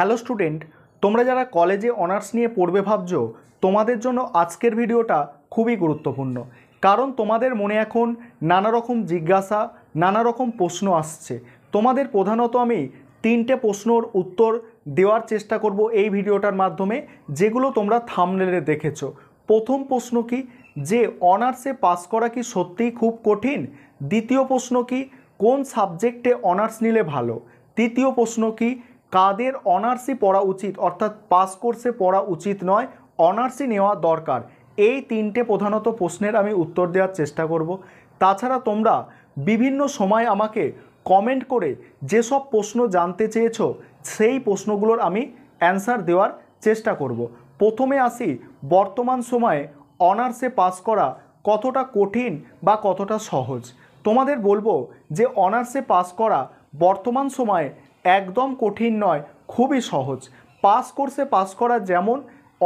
hello student তোমরা যারা কলেজে অনার্স নিয়ে পড়বে ভাবছ তোমাদের জন্য আজকের ভিডিওটা খুবই গুরুত্বপূর্ণ কারণ তোমাদের মনে এখন নানা রকম জিজ্ঞাসা নানা রকম প্রশ্ন আসছে তোমাদের প্রধানত আমি তিনটে প্রশ্নর উত্তর দেওয়ার চেষ্টা করব এই ভিডিওটার মাধ্যমে যেগুলো তোমরা থামনেলে দেখেছ প্রথম প্রশ্ন কি যে অনার্সে পাস করা কি সত্যিই খুব কঠিন দ্বিতীয় প্রশ্ন কি কোন সাবজেক্টে অনার্স নিলে ভালো তৃতীয় প্রশ্ন কি কাদের অনার্সই পড়া উচিত অর্থাৎ পাস কোর্সে পড়া উচিত নয় অনার্সই নেওয়া দরকার এই তিনটে প্রধানত প্রশ্নের আমি উত্তর দেওয়ার চেষ্টা করব তাছাড়া তোমরা বিভিন্ন সময় আমাকে কমেন্ট করে যেসব প্রশ্ন জানতে চেয়েছো সেই প্রশ্নগুলোর আমি অ্যান্সার দেওয়ার চেষ্টা করব প্রথমে আসি বর্তমান সময়ে অনার্সে পাস করা কতটা কঠিন বা কতটা সহজ তোমাদের বলবো যে অনার্সে পাস করা বর্তমান সময়ে একদম কঠিন নয় খুবই সহজ পাস কোর্সে পাস করা যেমন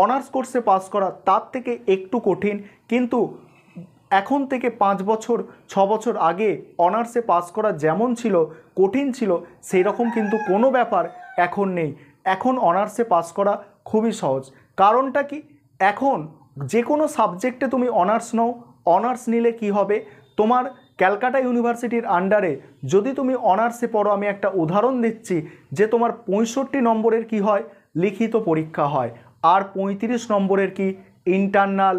অনার্স কোর্সে পাস করা তার থেকে একটু কঠিন কিন্তু এখন থেকে পাঁচ বছর ছ বছর আগে অনার্সে পাস করা যেমন ছিল কঠিন ছিল সেই রকম কিন্তু কোনো ব্যাপার এখন নেই এখন অনার্সে পাস করা খুবই সহজ কারণটা কি এখন যে কোনো সাবজেক্টে তুমি অনার্স নাও অনার্স নিলে কি হবে তোমার ক্যালকাটা ইউনিভার্সিটির আন্ডারে যদি তুমি অনার্সে পড়ো আমি একটা উদাহরণ দিচ্ছি যে তোমার পঁয়ষট্টি নম্বরের কি হয় লিখিত পরীক্ষা হয় আর ৩৫ নম্বরের কি ইন্টারনাল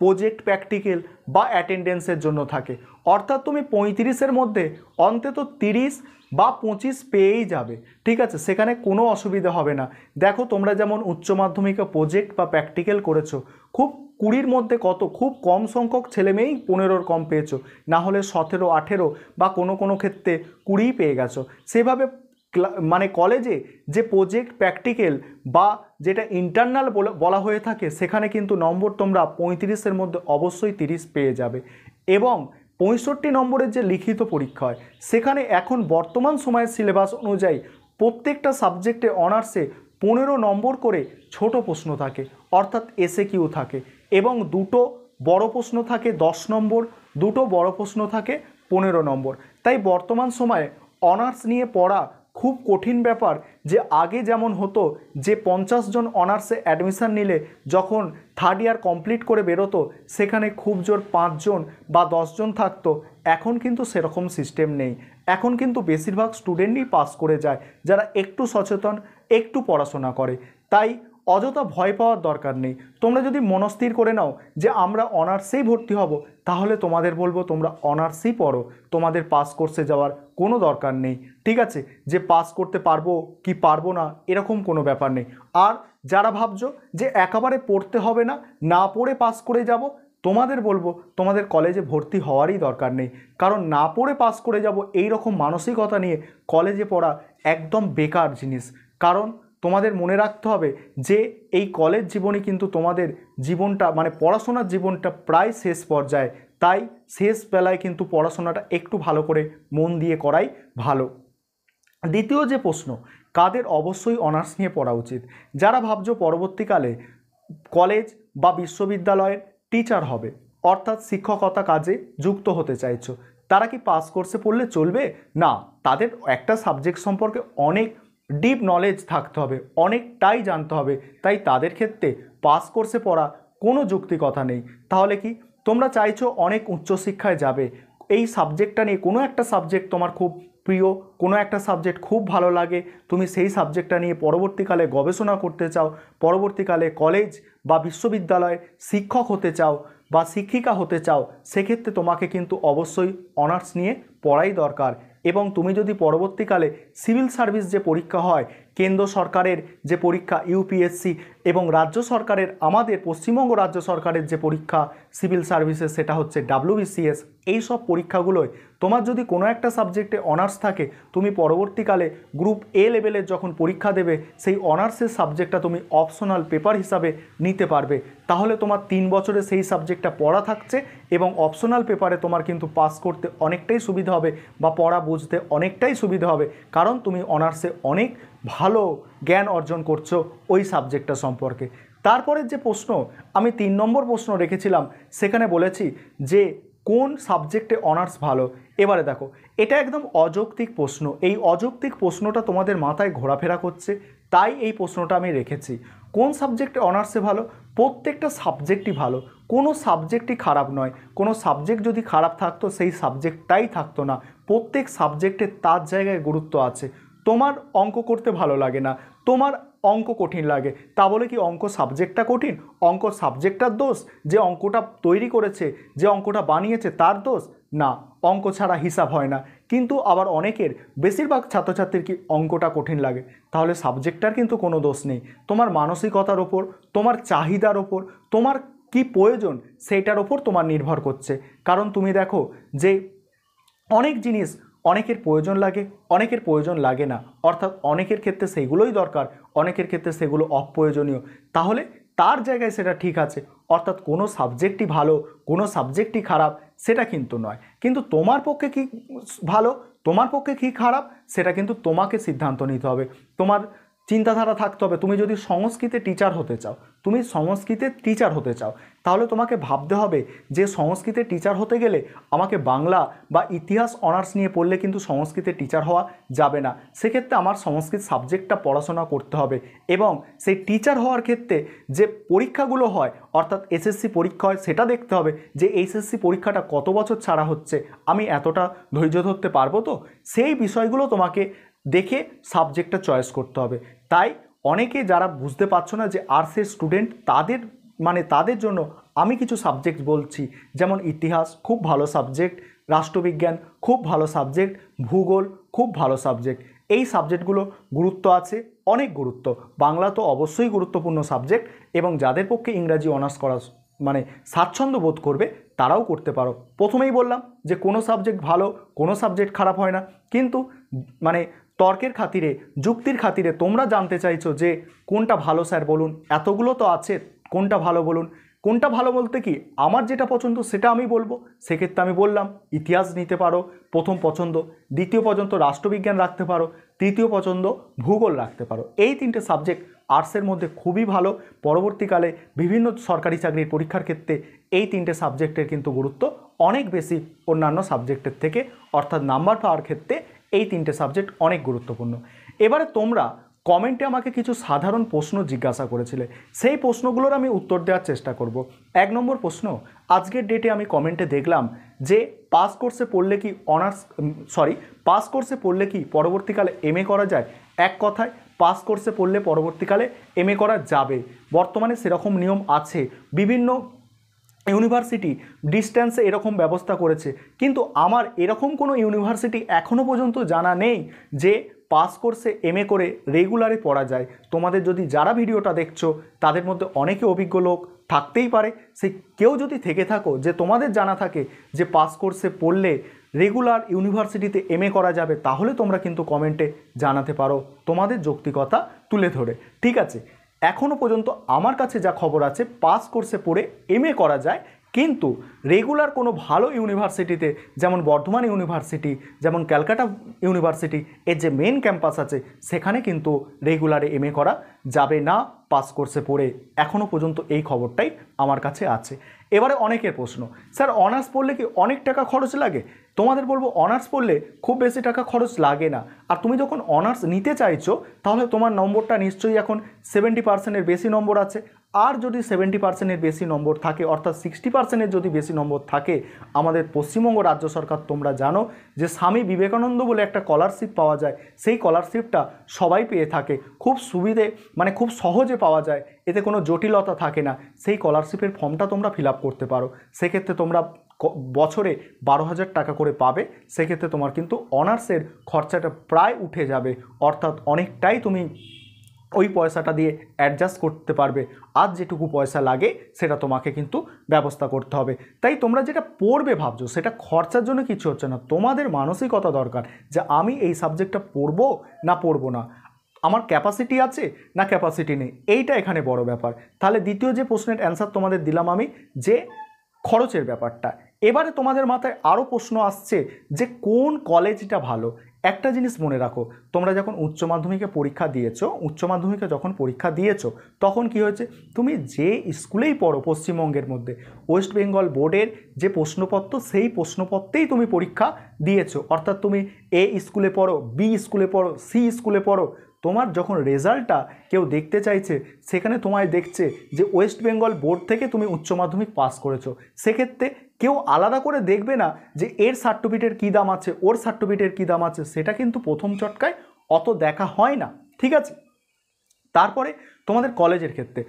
প্রজেক্ট প্র্যাকটিক্যাল বা অ্যাটেন্ডেন্সের জন্য থাকে অর্থাৎ তুমি পঁয়ত্রিশের মধ্যে অন্তত তিরিশ বা পঁচিশ পেয়েই যাবে ঠিক আছে সেখানে কোনো অসুবিধা হবে না দেখো তোমরা যেমন উচ্চ মাধ্যমিকে প্রজেক্ট বা প্র্যাকটিক্যাল করেছো খুব কুড়ির মধ্যে কত খুব কম সংখ্যক ছেলে মেয়েই পনেরোর কম পেয়েছো না হলে সতেরো আঠেরো বা কোনো কোনো ক্ষেত্রে কুড়িই পেয়ে গেছো সেভাবে মানে কলেজে যে প্রজেক্ট প্র্যাকটিক্যাল বা যেটা ইন্টারনাল বলা হয়ে থাকে সেখানে কিন্তু নম্বর তোমরা পঁয়ত্রিশের মধ্যে অবশ্যই তিরিশ পেয়ে যাবে এবং পঁয়ষট্টি নম্বরের যে লিখিত পরীক্ষা হয় সেখানে এখন বর্তমান সময়ের সিলেবাস অনুযায়ী প্রত্যেকটা সাবজেক্টে অনার্সে পনেরো নম্বর করে ছোট প্রশ্ন থাকে অর্থাৎ এসে কিউ থাকে এবং দুটো বড় প্রশ্ন থাকে দশ নম্বর দুটো বড় প্রশ্ন থাকে পনেরো নম্বর তাই বর্তমান সময়ে অনার্স নিয়ে পড়া খুব কঠিন ব্যাপার যে আগে যেমন হতো যে পঞ্চাশ জন অনার্সে অ্যাডমিশান নিলে যখন থার্ড ইয়ার কমপ্লিট করে বেরোতো সেখানে খুব জোর পাঁচজন বা দশজন থাকতো এখন কিন্তু সেরকম সিস্টেম নেই এখন কিন্তু বেশিরভাগ স্টুডেন্টই পাস করে যায় যারা একটু সচেতন একটু পড়াশোনা করে তাই অযথা ভয় পাওয়ার দরকার নেই তোমরা যদি মনস্থির করে নাও যে আমরা অনার্সেই ভর্তি হব তাহলে তোমাদের বলবো তোমরা অনার্সই পড়ো তোমাদের পাস কোর্সে যাওয়ার কোনো দরকার নেই ঠিক আছে যে পাস করতে পারবো কি পারবো না এরকম কোনো ব্যাপার নেই আর যারা ভাবছো যে একেবারে পড়তে হবে না না পড়ে পাস করে যাব তোমাদের বলবো তোমাদের কলেজে ভর্তি হওয়ারই দরকার নেই কারণ না পড়ে পাস করে যাব এই রকম মানসিকতা নিয়ে কলেজে পড়া একদম বেকার জিনিস কারণ তোমাদের মনে রাখতে হবে যে এই কলেজ জীবনে কিন্তু তোমাদের জীবনটা মানে পড়াশোনার জীবনটা প্রায় শেষ পর্যায়ে তাই শেষ বেলায় কিন্তু পড়াশোনাটা একটু ভালো করে মন দিয়ে করাই ভালো দ্বিতীয় যে প্রশ্ন কাদের অবশ্যই অনার্স নিয়ে পড়া উচিত যারা ভাবছো পরবর্তীকালে কলেজ বা বিশ্ববিদ্যালয়ের টিচার হবে অর্থাৎ শিক্ষকতা কাজে যুক্ত হতে চাইছো তারা কি পাস কোর্সে পড়লে চলবে না তাদের একটা সাবজেক্ট সম্পর্কে অনেক ডিপ নলেজ থাকতে হবে অনেকটাই জানতে হবে তাই তাদের ক্ষেত্রে পাস কোর্সে পড়া কোনো যুক্তি কথা নেই তাহলে কি তোমরা চাইছো অনেক উচ্চশিক্ষায় যাবে এই সাবজেক্টটা নিয়ে কোনো একটা সাবজেক্ট তোমার খুব প্রিয় কোনো একটা সাবজেক্ট খুব ভালো লাগে তুমি সেই সাবজেক্টটা নিয়ে পরবর্তীকালে গবেষণা করতে চাও পরবর্তীকালে কলেজ বা বিশ্ববিদ্যালয়ে শিক্ষক হতে চাও বা শিক্ষিকা হতে চাও সেক্ষেত্রে তোমাকে কিন্তু অবশ্যই অনার্স নিয়ে পড়াই দরকার এবং তুমি যদি পরবর্তীকালে সিভিল সার্ভিস যে পরীক্ষা হয় কেন্দ্র সরকারের যে পরীক্ষা ইউপিএসসি এবং রাজ্য সরকারের আমাদের পশ্চিমবঙ্গ রাজ্য সরকারের যে পরীক্ষা সিভিল সার্ভিসেস সেটা হচ্ছে ডাব্লিউবিসিএস এই সব পরীক্ষাগুলোয় তোমার যদি কোনো একটা সাবজেক্টে অনার্স থাকে তুমি পরবর্তীকালে গ্রুপ এ লেভেলের যখন পরীক্ষা দেবে সেই অনার্সের সাবজেক্টটা তুমি অপশনাল পেপার হিসাবে নিতে পারবে তাহলে তোমার তিন বছরে সেই সাবজেক্টটা পড়া থাকছে এবং অপশনাল পেপারে তোমার কিন্তু পাস করতে অনেকটাই সুবিধা হবে বা পড়া বুঝতে অনেকটাই সুবিধা হবে কারণ তুমি অনার্সে অনেক ভালো জ্ঞান অর্জন করছো ওই সাবজেক্টটা সম্পর্কে সম্পর্কে তারপরের যে প্রশ্ন আমি তিন নম্বর প্রশ্ন রেখেছিলাম সেখানে বলেছি যে কোন সাবজেক্টে অনার্স ভালো এবারে দেখো এটা একদম অযৌক্তিক প্রশ্ন এই অযৌক্তিক প্রশ্নটা তোমাদের মাথায় ঘোরাফেরা করছে তাই এই প্রশ্নটা আমি রেখেছি কোন সাবজেক্টে অনার্সে ভালো প্রত্যেকটা সাবজেক্টই ভালো কোনো সাবজেক্টই খারাপ নয় কোনো সাবজেক্ট যদি খারাপ থাকতো সেই সাবজেক্টটাই থাকতো না প্রত্যেক সাবজেক্টে তার জায়গায় গুরুত্ব আছে তোমার অঙ্ক করতে ভালো লাগে না তোমার অঙ্ক কঠিন লাগে তা বলে কি অঙ্ক সাবজেক্টটা কঠিন অঙ্ক সাবজেক্টটার দোষ যে অঙ্কটা তৈরি করেছে যে অঙ্কটা বানিয়েছে তার দোষ না অঙ্ক ছাড়া হিসাব হয় না কিন্তু আবার অনেকের বেশিরভাগ ছাত্রছাত্রীর কি অঙ্কটা কঠিন লাগে তাহলে সাবজেক্টটার কিন্তু কোনো দোষ নেই তোমার মানসিকতার ওপর তোমার চাহিদার ওপর তোমার কি প্রয়োজন সেইটার ওপর তোমার নির্ভর করছে কারণ তুমি দেখো যে অনেক জিনিস অনেকের প্রয়োজন লাগে অনেকের প্রয়োজন লাগে না অর্থাৎ অনেকের ক্ষেত্রে সেইগুলোই দরকার অনেকের ক্ষেত্রে সেগুলো অপ্রয়োজনীয় তাহলে তার জায়গায় সেটা ঠিক আছে অর্থাৎ কোনো সাবজেক্টই ভালো কোনো সাবজেক্টই খারাপ সেটা কিন্তু নয় কিন্তু তোমার পক্ষে কি ভালো তোমার পক্ষে কি খারাপ সেটা কিন্তু তোমাকে সিদ্ধান্ত নিতে হবে তোমার চিন্তাধারা থাকতে হবে তুমি যদি সংস্কৃতে টিচার হতে চাও তুমি সংস্কৃতে টিচার হতে চাও তাহলে তোমাকে ভাবতে হবে যে সংস্কৃতে টিচার হতে গেলে আমাকে বাংলা বা ইতিহাস অনার্স নিয়ে পড়লে কিন্তু সংস্কৃতে টিচার হওয়া যাবে না সেক্ষেত্রে আমার সংস্কৃত সাবজেক্টটা পড়াশোনা করতে হবে এবং সেই টিচার হওয়ার ক্ষেত্রে যে পরীক্ষাগুলো হয় অর্থাৎ এসএসসি পরীক্ষা হয় সেটা দেখতে হবে যে এইচএসসি পরীক্ষাটা কত বছর ছাড়া হচ্ছে আমি এতটা ধৈর্য ধরতে পারবো তো সেই বিষয়গুলো তোমাকে দেখে সাবজেক্টটা চয়েস করতে হবে তাই অনেকে যারা বুঝতে পারছো না যে আর্টসের স্টুডেন্ট তাদের মানে তাদের জন্য আমি কিছু সাবজেক্ট বলছি যেমন ইতিহাস খুব ভালো সাবজেক্ট রাষ্ট্রবিজ্ঞান খুব ভালো সাবজেক্ট ভূগোল খুব ভালো সাবজেক্ট এই সাবজেক্টগুলো গুরুত্ব আছে অনেক গুরুত্ব বাংলা তো অবশ্যই গুরুত্বপূর্ণ সাবজেক্ট এবং যাদের পক্ষে ইংরাজি অনার্স করা মানে স্বাচ্ছন্দ্য বোধ করবে তারাও করতে পারো প্রথমেই বললাম যে কোনো সাবজেক্ট ভালো কোনো সাবজেক্ট খারাপ হয় না কিন্তু মানে তর্কের খাতিরে যুক্তির খাতিরে তোমরা জানতে চাইছো যে কোনটা ভালো স্যার বলুন এতগুলো তো আছে কোনটা ভালো বলুন কোনটা ভালো বলতে কি আমার যেটা পছন্দ সেটা আমি বলবো সেক্ষেত্রে আমি বললাম ইতিহাস নিতে পারো প্রথম পছন্দ দ্বিতীয় পর্যন্ত রাষ্ট্রবিজ্ঞান রাখতে পারো তৃতীয় পছন্দ ভূগোল রাখতে পারো এই তিনটে সাবজেক্ট আর্টসের মধ্যে খুবই ভালো পরবর্তীকালে বিভিন্ন সরকারি চাকরির পরীক্ষার ক্ষেত্রে এই তিনটে সাবজেক্টের কিন্তু গুরুত্ব অনেক বেশি অন্যান্য সাবজেক্টের থেকে অর্থাৎ নাম্বার পাওয়ার ক্ষেত্রে এই তিনটে সাবজেক্ট অনেক গুরুত্বপূর্ণ এবারে তোমরা কমেন্টে আমাকে কিছু সাধারণ প্রশ্ন জিজ্ঞাসা করেছিলে সেই প্রশ্নগুলোর আমি উত্তর দেওয়ার চেষ্টা করব এক নম্বর প্রশ্ন আজকের ডেটে আমি কমেন্টে দেখলাম যে পাস কোর্সে পড়লে কি অনার্স সরি পাস কোর্সে পড়লে কি পরবর্তীকালে এম করা যায় এক কথায় পাস কোর্সে পড়লে পরবর্তীকালে এম করা যাবে বর্তমানে সেরকম নিয়ম আছে বিভিন্ন ইউনিভার্সিটি ডিস্ট্যান্সে এরকম ব্যবস্থা করেছে কিন্তু আমার এরকম কোনো ইউনিভার্সিটি এখনও পর্যন্ত জানা নেই যে পাস কোর্সে এম করে রেগুলারে পড়া যায় তোমাদের যদি যারা ভিডিওটা দেখছো তাদের মধ্যে অনেকে অভিজ্ঞ লোক থাকতেই পারে সে কেউ যদি থেকে থাকো যে তোমাদের জানা থাকে যে পাস কোর্সে পড়লে রেগুলার ইউনিভার্সিটিতে এম করা যাবে তাহলে তোমরা কিন্তু কমেন্টে জানাতে পারো তোমাদের যৌক্তিকতা তুলে ধরে ঠিক আছে এখনও পর্যন্ত আমার কাছে যা খবর আছে পাস কোর্সে পড়ে এম করা যায় কিন্তু রেগুলার কোনো ভালো ইউনিভার্সিটিতে যেমন বর্ধমান ইউনিভার্সিটি যেমন ক্যালকাটা ইউনিভার্সিটি এর যে মেন ক্যাম্পাস আছে সেখানে কিন্তু রেগুলারে এম করা যাবে না পাস কোর্সে পড়ে এখনও পর্যন্ত এই খবরটাই আমার কাছে আছে এবারে অনেকের প্রশ্ন স্যার অনার্স পড়লে কি অনেক টাকা খরচ লাগে তোমাদের বলবো অনার্স পড়লে খুব বেশি টাকা খরচ লাগে না আর তুমি যখন অনার্স নিতে চাইছো তাহলে তোমার নম্বরটা নিশ্চয়ই এখন সেভেন্টি পার্সেন্টের বেশি নম্বর আছে আর যদি সেভেন্টি পার্সেন্টের বেশি নম্বর থাকে অর্থাৎ সিক্সটি পার্সেন্টের যদি বেশি নম্বর থাকে আমাদের পশ্চিমবঙ্গ রাজ্য সরকার তোমরা জানো যে স্বামী বিবেকানন্দ বলে একটা স্কলারশিপ পাওয়া যায় সেই স্কলারশিপটা সবাই পেয়ে থাকে খুব সুবিধে মানে খুব সহজে পাওয়া যায় এতে কোনো জটিলতা থাকে না সেই স্কলারশিপের ফর্মটা তোমরা ফিল করতে পারো সেক্ষেত্রে তোমরা বছরে বারো হাজার টাকা করে পাবে সেক্ষেত্রে তোমার কিন্তু অনার্সের খরচাটা প্রায় উঠে যাবে অর্থাৎ অনেকটাই তুমি ওই পয়সাটা দিয়ে অ্যাডজাস্ট করতে পারবে আর যেটুকু পয়সা লাগে সেটা তোমাকে কিন্তু ব্যবস্থা করতে হবে তাই তোমরা যেটা পড়বে ভাবছো সেটা খরচার জন্য কিছু হচ্ছে না তোমাদের মানসিকতা দরকার যে আমি এই সাবজেক্টটা পড়বো না পড়বো না আমার ক্যাপাসিটি আছে না ক্যাপাসিটি নেই এইটা এখানে বড় ব্যাপার তাহলে দ্বিতীয় যে প্রশ্নের অ্যান্সার তোমাদের দিলাম আমি যে খরচের ব্যাপারটা এবারে তোমাদের মাথায় আরও প্রশ্ন আসছে যে কোন কলেজটা ভালো একটা জিনিস মনে রাখো তোমরা যখন উচ্চ মাধ্যমিকে পরীক্ষা দিয়েছো উচ্চ মাধ্যমিকে যখন পরীক্ষা দিয়েছ তখন কি হয়েছে তুমি যে স্কুলেই পড়ো পশ্চিমবঙ্গের মধ্যে ওয়েস্ট বেঙ্গল বোর্ডের যে প্রশ্নপত্র সেই প্রশ্নপত্রেই তুমি পরীক্ষা দিয়েছো অর্থাৎ তুমি এ স্কুলে পড়ো বি স্কুলে পড়ো সি স্কুলে পড়ো তোমার যখন রেজাল্টটা কেউ দেখতে চাইছে সেখানে তোমায় দেখছে যে ওয়েস্ট বেঙ্গল বোর্ড থেকে তুমি উচ্চ মাধ্যমিক পাস করেছো সেক্ষেত্রে কেউ আলাদা করে দেখবে না যে এর সার্টিফিকেটের কী দাম আছে ওর সার্টিফিকেটের কী দাম আছে সেটা কিন্তু প্রথম চটকায় অত দেখা হয় না ঠিক আছে তারপরে তোমাদের কলেজের ক্ষেত্রে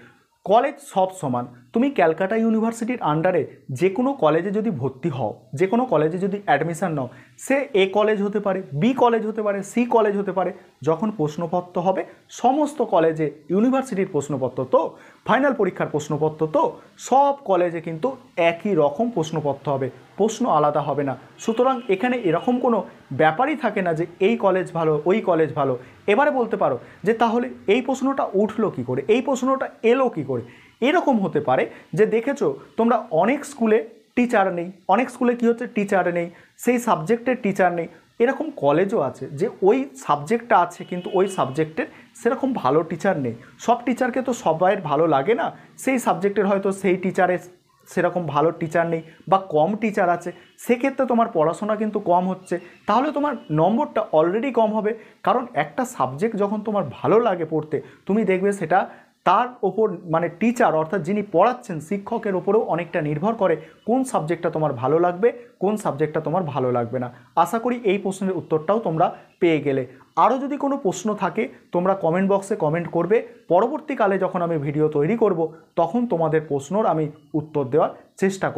কলেজ সব সমান তুমি ক্যালকাটা ইউনিভার্সিটির আন্ডারে যে কোনো কলেজে যদি ভর্তি হও যে কোনো কলেজে যদি অ্যাডমিশান নাও সে এ কলেজ হতে পারে বি কলেজ হতে পারে সি কলেজ হতে পারে যখন প্রশ্নপত্র হবে সমস্ত কলেজে ইউনিভার্সিটির প্রশ্নপত্র তো ফাইনাল পরীক্ষার প্রশ্নপত্র তো সব কলেজে কিন্তু একই রকম প্রশ্নপত্র হবে প্রশ্ন আলাদা হবে না সুতরাং এখানে এরকম কোনো ব্যাপারই থাকে না যে এই কলেজ ভালো ওই কলেজ ভালো এবারে বলতে পারো যে তাহলে এই প্রশ্নটা উঠলো কী করে এই প্রশ্নটা এলো কী করে এরকম হতে পারে যে দেখেছো তোমরা অনেক স্কুলে টিচার নেই অনেক স্কুলে কী হচ্ছে টিচার নেই সেই সাবজেক্টের টিচার নেই এরকম কলেজও আছে যে ওই সাবজেক্টটা আছে কিন্তু ওই সাবজেক্টের সেরকম ভালো টিচার নেই সব টিচারকে তো সবাইয়ের ভালো লাগে না সেই সাবজেক্টের হয়তো সেই টিচারের সেরকম ভালো টিচার নেই বা কম টিচার আছে সেক্ষেত্রে তোমার পড়াশোনা কিন্তু কম হচ্ছে তাহলে তোমার নম্বরটা অলরেডি কম হবে কারণ একটা সাবজেক্ট যখন তোমার ভালো লাগে পড়তে তুমি দেখবে সেটা তার ওপর মানে টিচার অর্থাৎ যিনি পড়াচ্ছেন শিক্ষকের ওপরেও অনেকটা নির্ভর করে কোন সাবজেক্টটা তোমার ভালো লাগবে কোন সাবজেক্টটা তোমার ভালো লাগবে না আশা করি এই প্রশ্নের উত্তরটাও তোমরা পেয়ে গেলে আরও যদি কোনো প্রশ্ন থাকে তোমরা কমেন্ট বক্সে কমেন্ট করবে পরবর্তীকালে যখন আমি ভিডিও তৈরি করব তখন তোমাদের প্রশ্নর আমি উত্তর দেওয়ার চেষ্টা করব